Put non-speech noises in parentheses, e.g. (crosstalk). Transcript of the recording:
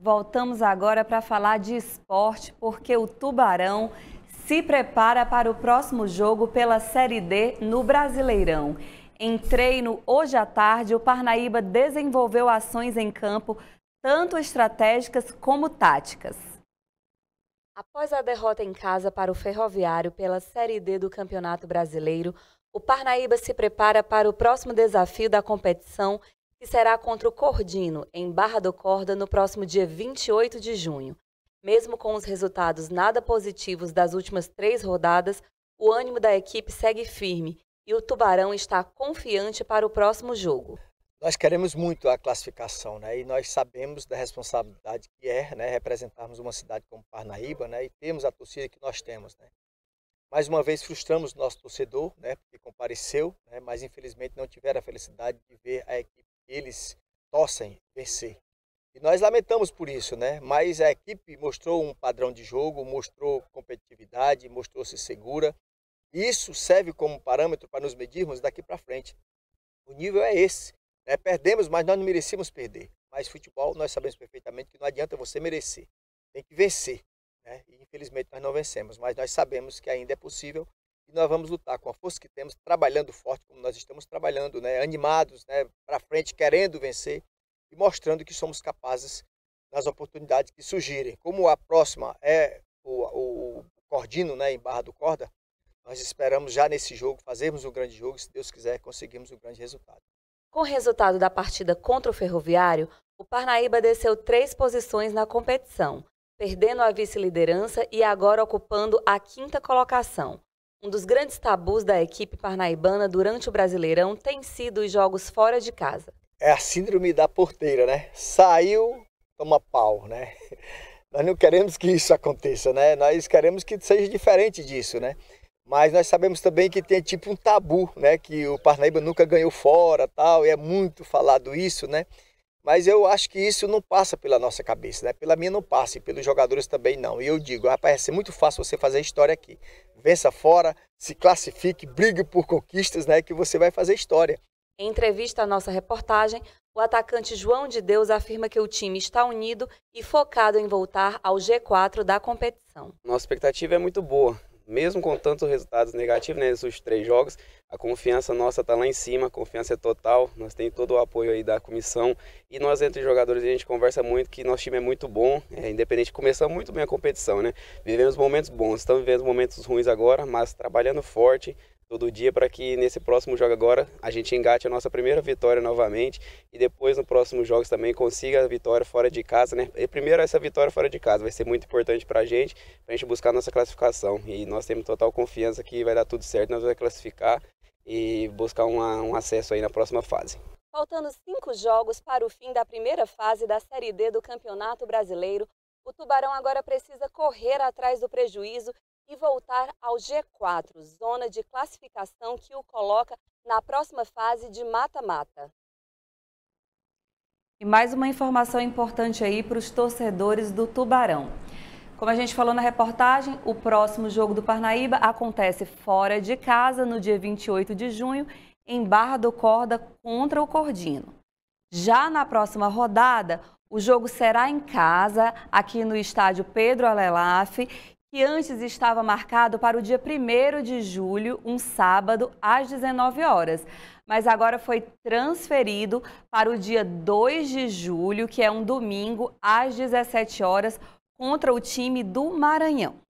Voltamos agora para falar de esporte, porque o Tubarão se prepara para o próximo jogo pela Série D no Brasileirão. Em treino hoje à tarde, o Parnaíba desenvolveu ações em campo, tanto estratégicas como táticas. Após a derrota em casa para o Ferroviário pela Série D do Campeonato Brasileiro, o Parnaíba se prepara para o próximo desafio da competição, que será contra o Cordino, em Barra do Corda, no próximo dia 28 de junho. Mesmo com os resultados nada positivos das últimas três rodadas, o ânimo da equipe segue firme e o Tubarão está confiante para o próximo jogo. Nós queremos muito a classificação, né? E nós sabemos da responsabilidade que é, né, representarmos uma cidade como Parnaíba, né? E temos a torcida que nós temos, né? Mais uma vez frustramos nosso torcedor, né? Porque compareceu, né? Mas infelizmente não tiveram a felicidade de ver a equipe eles torcem vencer. E nós lamentamos por isso, né? Mas a equipe mostrou um padrão de jogo, mostrou competitividade, mostrou-se segura. Isso serve como parâmetro para nos medirmos daqui para frente. O nível é esse. Né? Perdemos, mas nós não merecíamos perder. Mas futebol, nós sabemos perfeitamente que não adianta você merecer. Tem que vencer. Né? E, infelizmente, nós não vencemos. Mas nós sabemos que ainda é possível e nós vamos lutar com a força que temos, trabalhando forte como nós estamos trabalhando, né? animados, né? para frente, querendo vencer e mostrando que somos capazes nas oportunidades que surgirem. Como a próxima é o, o, o Cordino, né? em Barra do Corda, nós esperamos já nesse jogo fazermos um grande jogo, se Deus quiser, conseguirmos um grande resultado. Com o resultado da partida contra o Ferroviário, o Parnaíba desceu três posições na competição, perdendo a vice-liderança e agora ocupando a quinta colocação. Um dos grandes tabus da equipe parnaibana durante o Brasileirão tem sido os jogos fora de casa. É a síndrome da porteira, né? Saiu, toma pau, né? (laughs) Nós não queremos que isso aconteça, né? Nós queremos que seja diferente disso, né? Mas nós sabemos também que tem tipo um tabu, né? Que o Parnaíba nunca ganhou fora, tal, e é muito falado isso, né? Mas eu acho que isso não passa pela nossa cabeça, né? Pela minha não passa e pelos jogadores também não. E eu digo, rapaz, é muito fácil você fazer história aqui. Vença fora, se classifique, brigue por conquistas, né? Que você vai fazer história. Em entrevista à nossa reportagem, o atacante João de Deus afirma que o time está unido e focado em voltar ao G4 da competição. Nossa expectativa é muito boa mesmo com tantos resultados negativos nesses né, três jogos, a confiança nossa está lá em cima, a confiança é total, nós temos todo o apoio aí da comissão e nós entre jogadores a gente conversa muito que nosso time é muito bom, é, independente, começamos muito bem a competição, né? Vivemos momentos bons, estamos vivendo momentos ruins agora, mas trabalhando forte, todo dia para que nesse próximo jogo agora a gente engate a nossa primeira vitória novamente e depois no próximo jogos também consiga a vitória fora de casa, né? E primeiro essa vitória fora de casa vai ser muito importante para a gente, para a gente buscar a nossa classificação e nós temos total confiança que vai dar tudo certo, nós vamos classificar e buscar uma, um acesso aí na próxima fase. Faltando cinco jogos para o fim da primeira fase da Série D do Campeonato Brasileiro, o Tubarão agora precisa correr atrás do prejuízo e voltar ao G4, zona de classificação que o coloca na próxima fase de mata-mata. E mais uma informação importante aí para os torcedores do Tubarão. Como a gente falou na reportagem, o próximo jogo do Parnaíba acontece fora de casa no dia 28 de junho, em Barra do Corda contra o Cordino. Já na próxima rodada, o jogo será em casa, aqui no estádio Pedro Alelaf, que antes estava marcado para o dia 1 de julho, um sábado, às 19 horas, mas agora foi transferido para o dia 2 de julho, que é um domingo, às 17 horas, contra o time do Maranhão.